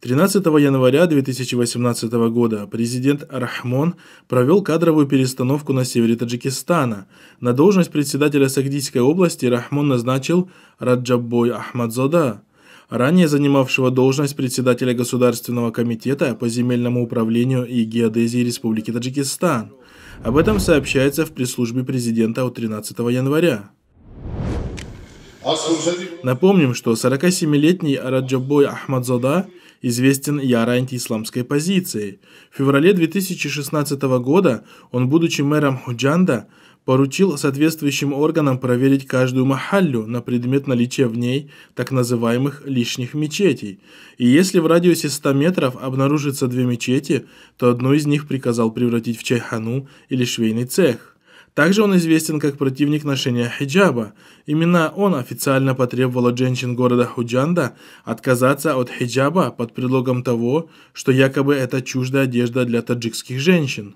13 января 2018 года президент Рахмон провел кадровую перестановку на севере Таджикистана. На должность председателя Сагдийской области Рахмон назначил Раджабой Ахмадзода ранее занимавшего должность председателя Государственного комитета по земельному управлению и геодезии Республики Таджикистан. Об этом сообщается в пресс-службе президента от 13 января. Напомним, что 47-летний Раджабой Ахмадзода – известен ярой антиисламской позицией. В феврале 2016 года он, будучи мэром Худжанда, поручил соответствующим органам проверить каждую махаллю на предмет наличия в ней так называемых лишних мечетей. И если в радиусе 100 метров обнаружится две мечети, то одну из них приказал превратить в чайхану или швейный цех. Также он известен как противник ношения хиджаба. Именно он официально потребовал от женщин города Худжанда отказаться от хиджаба под предлогом того, что якобы это чуждая одежда для таджикских женщин.